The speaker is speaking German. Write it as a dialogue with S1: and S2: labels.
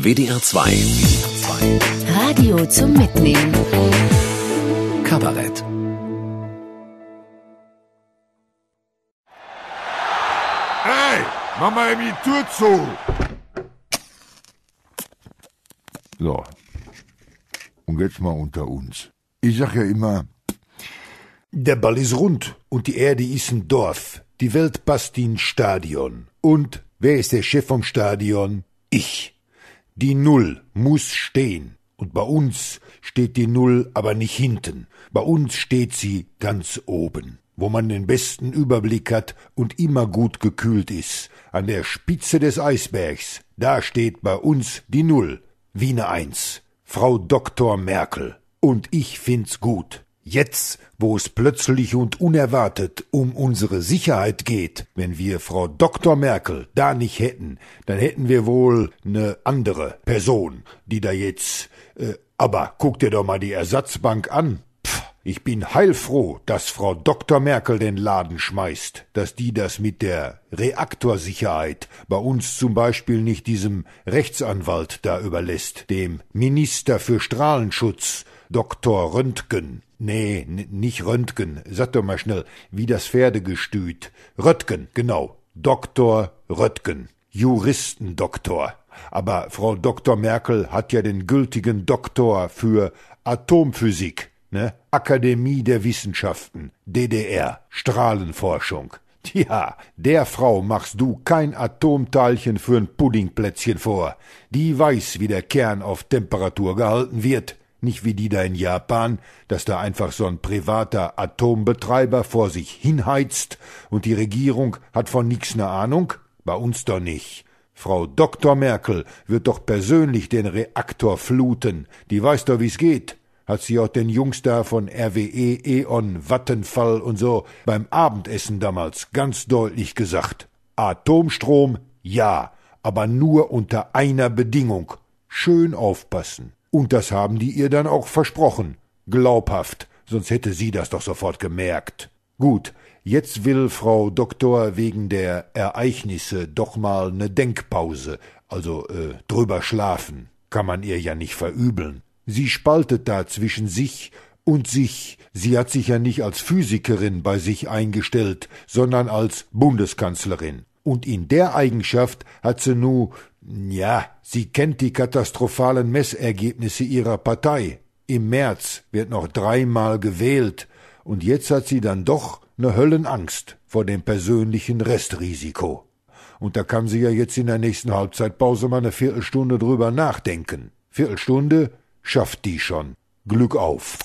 S1: WDR 2 Radio zum Mitnehmen Kabarett Hey, mach mal die Tür zu! So, und jetzt mal unter uns. Ich sag ja immer, der Ball ist rund und die Erde ist ein Dorf. Die Welt passt in Stadion. Und wer ist der Chef vom Stadion? Ich. Die Null muss stehen. Und bei uns steht die Null aber nicht hinten. Bei uns steht sie ganz oben, wo man den besten Überblick hat und immer gut gekühlt ist. An der Spitze des Eisbergs, da steht bei uns die Null. Wiener Eins. Frau Doktor Merkel. Und ich find's gut. Jetzt, wo es plötzlich und unerwartet um unsere Sicherheit geht, wenn wir Frau Dr. Merkel da nicht hätten, dann hätten wir wohl eine andere Person, die da jetzt. Äh, aber guck dir doch mal die Ersatzbank an. Pff, ich bin heilfroh, dass Frau Dr. Merkel den Laden schmeißt, dass die das mit der Reaktorsicherheit bei uns zum Beispiel nicht diesem Rechtsanwalt da überlässt, dem Minister für Strahlenschutz, Dr. Röntgen. Nee, nicht Röntgen. Sag doch mal schnell, wie das Pferdegestüt. Röttgen, genau. Doktor Röttgen. Juristendoktor. Aber Frau Dr. Merkel hat ja den gültigen Doktor für Atomphysik, ne? Akademie der Wissenschaften, DDR, Strahlenforschung. Tja, der Frau machst du kein Atomteilchen für'n Puddingplätzchen vor. Die weiß, wie der Kern auf Temperatur gehalten wird. Nicht wie die da in Japan, dass da einfach so ein privater Atombetreiber vor sich hinheizt und die Regierung hat von nix ne Ahnung? Bei uns doch nicht. Frau Dr. Merkel wird doch persönlich den Reaktor fluten. Die weiß doch, wie's geht. Hat sie auch den Jungs da von RWE, E.ON, Vattenfall und so beim Abendessen damals ganz deutlich gesagt. Atomstrom, ja, aber nur unter einer Bedingung. Schön aufpassen. Und das haben die ihr dann auch versprochen. Glaubhaft, sonst hätte sie das doch sofort gemerkt. Gut, jetzt will Frau Doktor wegen der Ereignisse doch mal ne Denkpause, also äh, drüber schlafen. Kann man ihr ja nicht verübeln. Sie spaltet da zwischen sich und sich. Sie hat sich ja nicht als Physikerin bei sich eingestellt, sondern als Bundeskanzlerin. Und in der Eigenschaft hat sie nu ja, sie kennt die katastrophalen Messergebnisse ihrer Partei. Im März wird noch dreimal gewählt, und jetzt hat sie dann doch ne Höllenangst vor dem persönlichen Restrisiko. Und da kann sie ja jetzt in der nächsten Halbzeitpause mal eine Viertelstunde drüber nachdenken. Viertelstunde schafft die schon. Glück auf.